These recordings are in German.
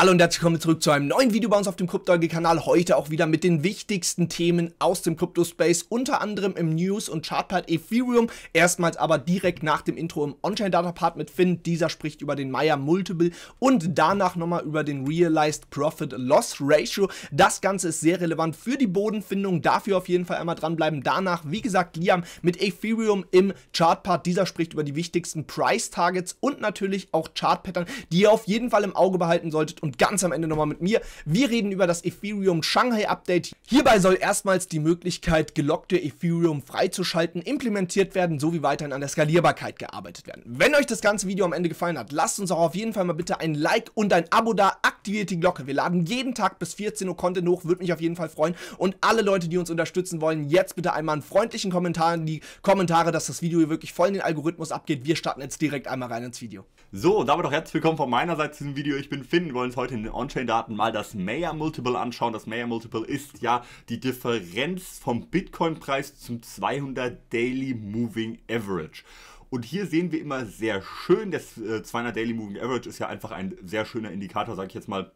Hallo und herzlich willkommen zurück zu einem neuen Video bei uns auf dem Kryptologie-Kanal. Heute auch wieder mit den wichtigsten Themen aus dem Kryptospace, unter anderem im News- und Chartpart Ethereum. Erstmals aber direkt nach dem Intro im On-Chain-Data-Part mit Finn. Dieser spricht über den Maya Multiple und danach nochmal über den Realized Profit-Loss-Ratio. Das Ganze ist sehr relevant für die Bodenfindung. Dafür auf jeden Fall einmal dranbleiben. Danach, wie gesagt, Liam mit Ethereum im Chartpart. Dieser spricht über die wichtigsten Price-Targets und natürlich auch Chart-Pattern, die ihr auf jeden Fall im Auge behalten solltet und und ganz am Ende nochmal mit mir. Wir reden über das Ethereum Shanghai Update. Hierbei soll erstmals die Möglichkeit, gelockte Ethereum freizuschalten, implementiert werden, sowie weiterhin an der Skalierbarkeit gearbeitet werden. Wenn euch das ganze Video am Ende gefallen hat, lasst uns auch auf jeden Fall mal bitte ein Like und ein Abo da, aktiviert die Glocke. Wir laden jeden Tag bis 14 Uhr Content hoch, würde mich auf jeden Fall freuen. Und alle Leute, die uns unterstützen wollen, jetzt bitte einmal einen freundlichen Kommentar in die Kommentare, dass das Video hier wirklich voll in den Algorithmus abgeht. Wir starten jetzt direkt einmal rein ins Video. So, damit auch herzlich willkommen von meiner Seite zu diesem Video. Ich bin Finn, wir wollen uns heute in den On-Chain-Daten mal das Mayer-Multiple anschauen. Das Mayer-Multiple ist ja die Differenz vom Bitcoin-Preis zum 200 Daily Moving Average. Und hier sehen wir immer sehr schön, das 200 äh, Daily Moving Average ist ja einfach ein sehr schöner Indikator, sage ich jetzt mal,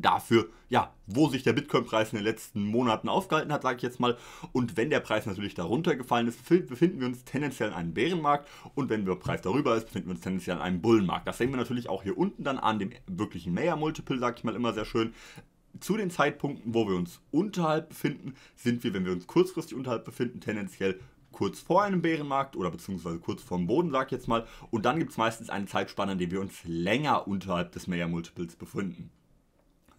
dafür, ja, wo sich der Bitcoin-Preis in den letzten Monaten aufgehalten hat, sage ich jetzt mal. Und wenn der Preis natürlich darunter gefallen ist, befinden wir uns tendenziell in einem Bärenmarkt. Und wenn der Preis darüber ist, befinden wir uns tendenziell in einem Bullenmarkt. Das sehen wir natürlich auch hier unten dann an dem wirklichen Mayer-Multiple, sage ich mal immer sehr schön. Zu den Zeitpunkten, wo wir uns unterhalb befinden, sind wir, wenn wir uns kurzfristig unterhalb befinden, tendenziell kurz vor einem Bärenmarkt oder beziehungsweise kurz vorm Boden, sag ich jetzt mal. Und dann gibt es meistens eine Zeitspanne, in der wir uns länger unterhalb des Mayer Multiples befinden.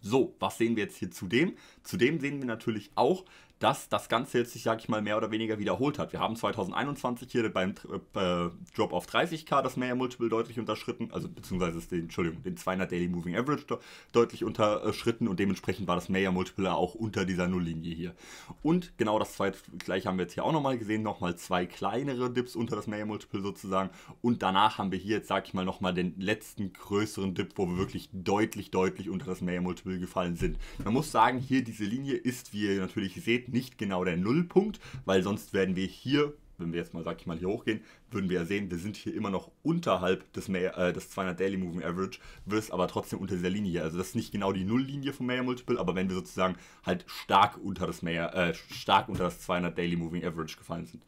So, was sehen wir jetzt hier zudem? Zudem sehen wir natürlich auch, dass das Ganze jetzt sich, sag ich mal, mehr oder weniger wiederholt hat. Wir haben 2021 hier beim äh, Drop auf 30k das Mayer Multiple deutlich unterschritten, also beziehungsweise den, Entschuldigung, den 200 Daily Moving Average deutlich unterschritten und dementsprechend war das Mayer Multiple auch unter dieser Nulllinie hier. Und genau das zweite gleich haben wir jetzt hier auch nochmal gesehen, nochmal zwei kleinere Dips unter das Mayer Multiple sozusagen und danach haben wir hier jetzt, sag ich mal, nochmal den letzten größeren Dip, wo wir wirklich deutlich, deutlich unter das Mayer Multiple gefallen sind. Man muss sagen, hier diese Linie ist, wie ihr natürlich seht, nicht genau der Nullpunkt, weil sonst werden wir hier, wenn wir jetzt mal, sag ich mal, hier hochgehen, würden wir ja sehen, wir sind hier immer noch unterhalb des, äh, des 200 Daily Moving Average, wird es aber trotzdem unter dieser Linie. Also das ist nicht genau die Nulllinie vom Mayor Multiple, aber wenn wir sozusagen halt stark unter das, Mayor, äh, stark unter das 200 Daily Moving Average gefallen sind.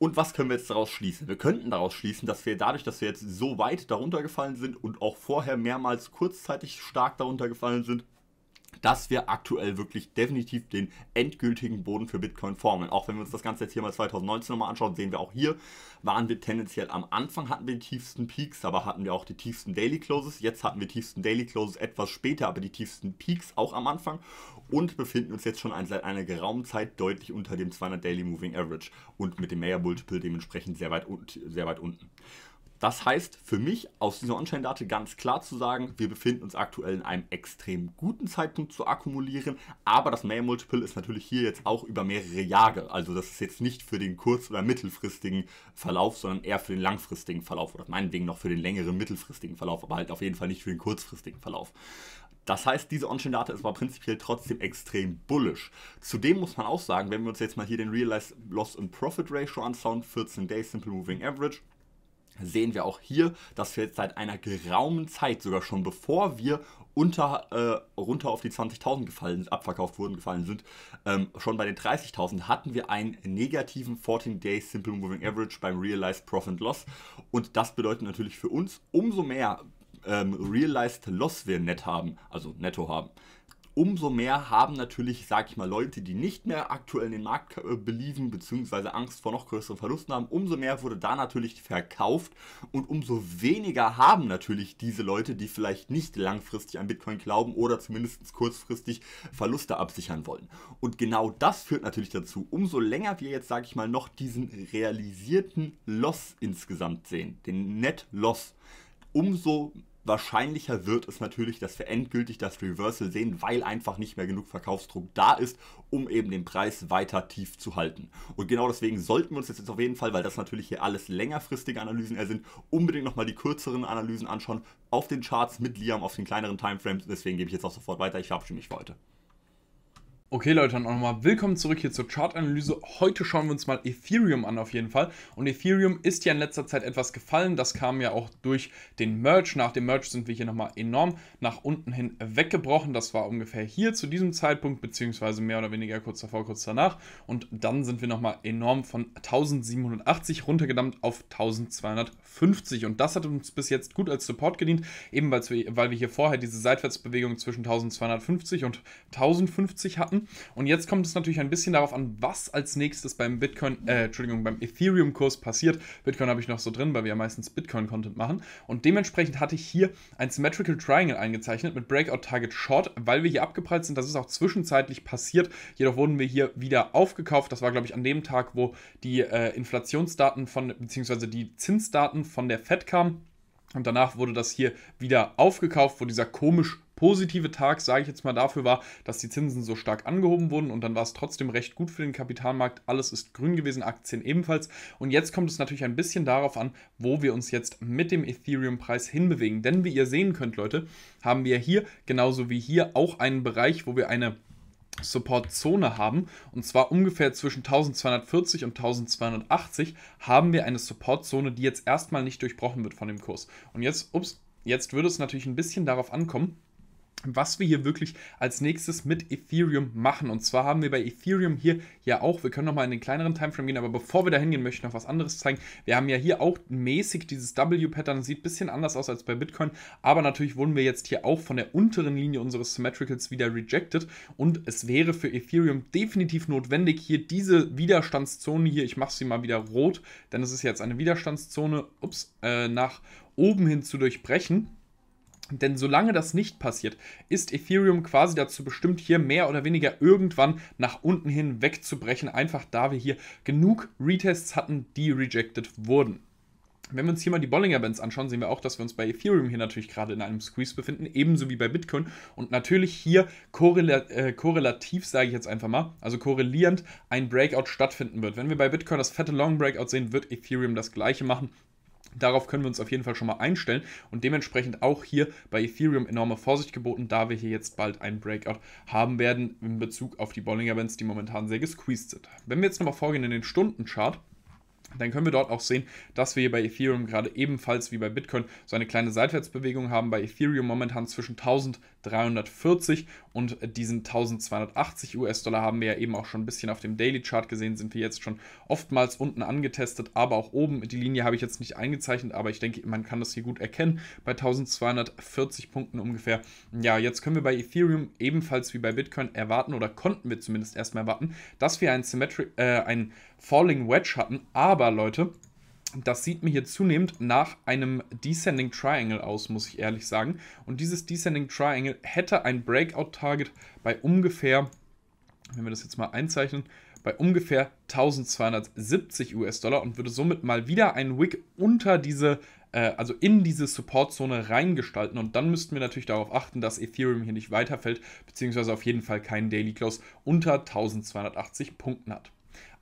Und was können wir jetzt daraus schließen? Wir könnten daraus schließen, dass wir dadurch, dass wir jetzt so weit darunter gefallen sind und auch vorher mehrmals kurzzeitig stark darunter gefallen sind, dass wir aktuell wirklich definitiv den endgültigen Boden für Bitcoin formen. Auch wenn wir uns das Ganze jetzt hier mal 2019 nochmal anschauen, sehen wir auch hier, waren wir tendenziell am Anfang hatten wir die tiefsten Peaks, aber hatten wir auch die tiefsten Daily Closes. Jetzt hatten wir tiefsten Daily Closes etwas später, aber die tiefsten Peaks auch am Anfang und befinden uns jetzt schon seit einer geraumen Zeit deutlich unter dem 200 Daily Moving Average und mit dem Mayer Multiple dementsprechend sehr weit, sehr weit unten. Das heißt für mich aus dieser On-Chain-Date ganz klar zu sagen, wir befinden uns aktuell in einem extrem guten Zeitpunkt zu akkumulieren, aber das Main Multiple ist natürlich hier jetzt auch über mehrere Jahre. Also das ist jetzt nicht für den kurz- oder mittelfristigen Verlauf, sondern eher für den langfristigen Verlauf oder meinetwegen noch für den längeren mittelfristigen Verlauf, aber halt auf jeden Fall nicht für den kurzfristigen Verlauf. Das heißt, diese On-Chain-Date ist aber prinzipiell trotzdem extrem bullish. Zudem muss man auch sagen, wenn wir uns jetzt mal hier den Realized Loss and Profit Ratio anschauen, 14 Days Simple Moving Average, sehen wir auch hier, dass wir jetzt seit einer geraumen Zeit, sogar schon bevor wir unter, äh, runter auf die 20.000 gefallen, abverkauft wurden, gefallen sind, ähm, schon bei den 30.000 hatten wir einen negativen 14-Day Simple Moving Average beim Realized Profit Loss. Und das bedeutet natürlich für uns, umso mehr ähm, Realized Loss wir net haben, also netto haben umso mehr haben natürlich, sag ich mal, Leute, die nicht mehr aktuell in den Markt äh, belieben, beziehungsweise Angst vor noch größeren Verlusten haben, umso mehr wurde da natürlich verkauft und umso weniger haben natürlich diese Leute, die vielleicht nicht langfristig an Bitcoin glauben oder zumindest kurzfristig Verluste absichern wollen. Und genau das führt natürlich dazu, umso länger wir jetzt, sag ich mal, noch diesen realisierten Loss insgesamt sehen, den Net Loss umso Wahrscheinlicher wird es natürlich, dass wir endgültig das Reversal sehen, weil einfach nicht mehr genug Verkaufsdruck da ist, um eben den Preis weiter tief zu halten. Und genau deswegen sollten wir uns jetzt auf jeden Fall, weil das natürlich hier alles längerfristige Analysen eher sind, unbedingt nochmal die kürzeren Analysen anschauen auf den Charts mit Liam auf den kleineren Timeframes. Deswegen gebe ich jetzt auch sofort weiter. Ich verabschiede mich für heute. Okay Leute, und nochmal willkommen zurück hier zur Chartanalyse. Heute schauen wir uns mal Ethereum an auf jeden Fall. Und Ethereum ist ja in letzter Zeit etwas gefallen. Das kam ja auch durch den Merch. Nach dem Merch sind wir hier nochmal enorm nach unten hin weggebrochen. Das war ungefähr hier zu diesem Zeitpunkt, beziehungsweise mehr oder weniger kurz davor, kurz danach. Und dann sind wir nochmal enorm von 1780 runtergedammt auf 1250. Und das hat uns bis jetzt gut als Support gedient, eben weil wir hier vorher diese Seitwärtsbewegung zwischen 1250 und 1050 hatten beobachten. Und jetzt kommt es natürlich ein bisschen darauf an, was als nächstes beim Bitcoin, äh, Entschuldigung, beim Ethereum-Kurs passiert. Bitcoin habe ich noch so drin, weil wir ja meistens Bitcoin-Content machen. Und dementsprechend hatte ich hier ein Symmetrical Triangle eingezeichnet mit Breakout Target Short, weil wir hier abgeprallt sind. Das ist auch zwischenzeitlich passiert. Jedoch wurden wir hier wieder aufgekauft. Das war, glaube ich, an dem Tag, wo die äh, Inflationsdaten von, beziehungsweise die Zinsdaten von der Fed kamen. Und danach wurde das hier wieder aufgekauft, wo dieser komisch positive Tag, sage ich jetzt mal, dafür war, dass die Zinsen so stark angehoben wurden und dann war es trotzdem recht gut für den Kapitalmarkt. Alles ist grün gewesen, Aktien ebenfalls. Und jetzt kommt es natürlich ein bisschen darauf an, wo wir uns jetzt mit dem Ethereum-Preis hinbewegen. Denn wie ihr sehen könnt, Leute, haben wir hier genauso wie hier auch einen Bereich, wo wir eine Support-Zone haben. Und zwar ungefähr zwischen 1240 und 1280 haben wir eine Support-Zone, die jetzt erstmal nicht durchbrochen wird von dem Kurs. Und jetzt, ups, jetzt würde es natürlich ein bisschen darauf ankommen, was wir hier wirklich als nächstes mit Ethereum machen. Und zwar haben wir bei Ethereum hier ja auch, wir können nochmal in den kleineren Timeframe gehen, aber bevor wir da hingehen, möchte ich noch was anderes zeigen. Wir haben ja hier auch mäßig dieses W-Pattern, sieht ein bisschen anders aus als bei Bitcoin, aber natürlich wurden wir jetzt hier auch von der unteren Linie unseres Symmetricals wieder rejected und es wäre für Ethereum definitiv notwendig, hier diese Widerstandszone hier, ich mache sie mal wieder rot, denn es ist jetzt eine Widerstandszone, ups, äh, nach oben hin zu durchbrechen. Denn solange das nicht passiert, ist Ethereum quasi dazu bestimmt, hier mehr oder weniger irgendwann nach unten hin wegzubrechen, einfach da wir hier genug Retests hatten, die rejected wurden. Wenn wir uns hier mal die Bollinger Bands anschauen, sehen wir auch, dass wir uns bei Ethereum hier natürlich gerade in einem Squeeze befinden, ebenso wie bei Bitcoin und natürlich hier korrela äh, korrelativ, sage ich jetzt einfach mal, also korrelierend ein Breakout stattfinden wird. Wenn wir bei Bitcoin das fette Long Breakout sehen, wird Ethereum das gleiche machen Darauf können wir uns auf jeden Fall schon mal einstellen und dementsprechend auch hier bei Ethereum enorme Vorsicht geboten, da wir hier jetzt bald einen Breakout haben werden in Bezug auf die Bollinger Bands, die momentan sehr gesqueezed sind. Wenn wir jetzt nochmal vorgehen in den Stundenchart, dann können wir dort auch sehen, dass wir hier bei Ethereum gerade ebenfalls wie bei Bitcoin so eine kleine Seitwärtsbewegung haben. Bei Ethereum momentan zwischen 1000 340 und diesen 1280 US-Dollar haben wir ja eben auch schon ein bisschen auf dem Daily Chart gesehen, sind wir jetzt schon oftmals unten angetestet, aber auch oben. Die Linie habe ich jetzt nicht eingezeichnet, aber ich denke, man kann das hier gut erkennen bei 1240 Punkten ungefähr. Ja, jetzt können wir bei Ethereum ebenfalls wie bei Bitcoin erwarten oder konnten wir zumindest erstmal erwarten, dass wir einen, Symmetri äh, einen Falling Wedge hatten, aber Leute, das sieht mir hier zunehmend nach einem Descending Triangle aus, muss ich ehrlich sagen. Und dieses Descending Triangle hätte ein Breakout-Target bei ungefähr, wenn wir das jetzt mal einzeichnen, bei ungefähr 1270 US-Dollar und würde somit mal wieder einen Wick unter diese, äh, also in diese Supportzone reingestalten. Und dann müssten wir natürlich darauf achten, dass Ethereum hier nicht weiterfällt, beziehungsweise auf jeden Fall keinen Daily Close unter 1280 Punkten hat.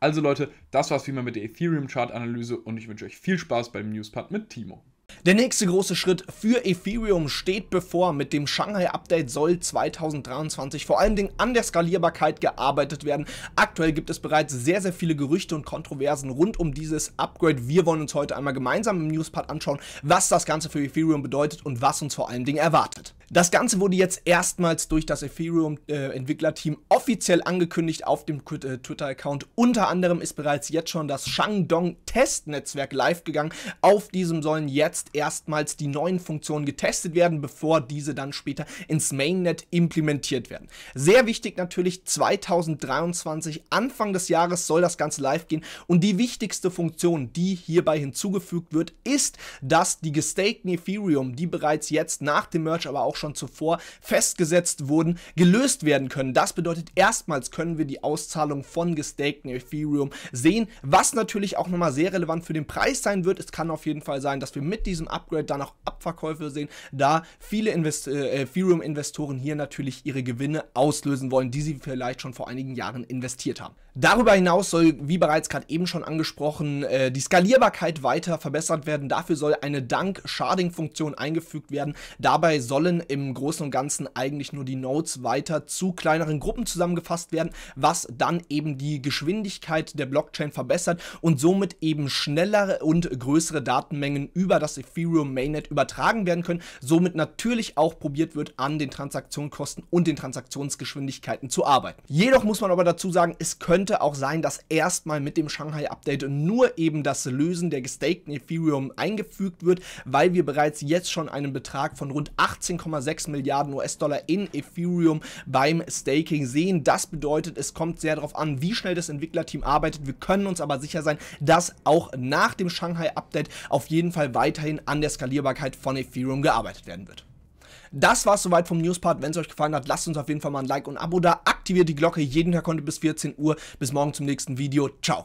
Also Leute, das war's wie immer mit der Ethereum Chart Analyse und ich wünsche euch viel Spaß beim Newspart mit Timo. Der nächste große Schritt für Ethereum steht bevor. Mit dem Shanghai Update soll 2023 vor allen Dingen an der Skalierbarkeit gearbeitet werden. Aktuell gibt es bereits sehr, sehr viele Gerüchte und Kontroversen rund um dieses Upgrade. Wir wollen uns heute einmal gemeinsam im Newspart anschauen, was das Ganze für Ethereum bedeutet und was uns vor allen Dingen erwartet. Das Ganze wurde jetzt erstmals durch das Ethereum-Entwicklerteam äh, offiziell angekündigt auf dem äh, Twitter-Account. Unter anderem ist bereits jetzt schon das Shangdong-Testnetzwerk live gegangen. Auf diesem sollen jetzt erstmals die neuen Funktionen getestet werden, bevor diese dann später ins Mainnet implementiert werden. Sehr wichtig natürlich, 2023, Anfang des Jahres soll das Ganze live gehen. Und die wichtigste Funktion, die hierbei hinzugefügt wird, ist, dass die gestakten Ethereum, die bereits jetzt nach dem Merge, aber auch auch schon zuvor festgesetzt wurden, gelöst werden können. Das bedeutet, erstmals können wir die Auszahlung von gestakten Ethereum sehen, was natürlich auch nochmal sehr relevant für den Preis sein wird. Es kann auf jeden Fall sein, dass wir mit diesem Upgrade dann auch Abverkäufe sehen, da viele Invest äh, Ethereum-Investoren hier natürlich ihre Gewinne auslösen wollen, die sie vielleicht schon vor einigen Jahren investiert haben. Darüber hinaus soll, wie bereits gerade eben schon angesprochen, äh, die Skalierbarkeit weiter verbessert werden. Dafür soll eine dank sharding funktion eingefügt werden. Dabei sollen im Großen und Ganzen eigentlich nur die Nodes weiter zu kleineren Gruppen zusammengefasst werden, was dann eben die Geschwindigkeit der Blockchain verbessert und somit eben schnellere und größere Datenmengen über das Ethereum Mainnet übertragen werden können. Somit natürlich auch probiert wird, an den Transaktionskosten und den Transaktionsgeschwindigkeiten zu arbeiten. Jedoch muss man aber dazu sagen, es könnte könnte auch sein, dass erstmal mit dem Shanghai-Update nur eben das Lösen der gestakten Ethereum eingefügt wird, weil wir bereits jetzt schon einen Betrag von rund 18,6 Milliarden US-Dollar in Ethereum beim Staking sehen. Das bedeutet, es kommt sehr darauf an, wie schnell das Entwicklerteam arbeitet. Wir können uns aber sicher sein, dass auch nach dem Shanghai-Update auf jeden Fall weiterhin an der Skalierbarkeit von Ethereum gearbeitet werden wird. Das war es soweit vom Newspart. Wenn es euch gefallen hat, lasst uns auf jeden Fall mal ein Like und ein Abo da. Aktiviert die Glocke. Jeden Tag konnte bis 14 Uhr. Bis morgen zum nächsten Video. Ciao.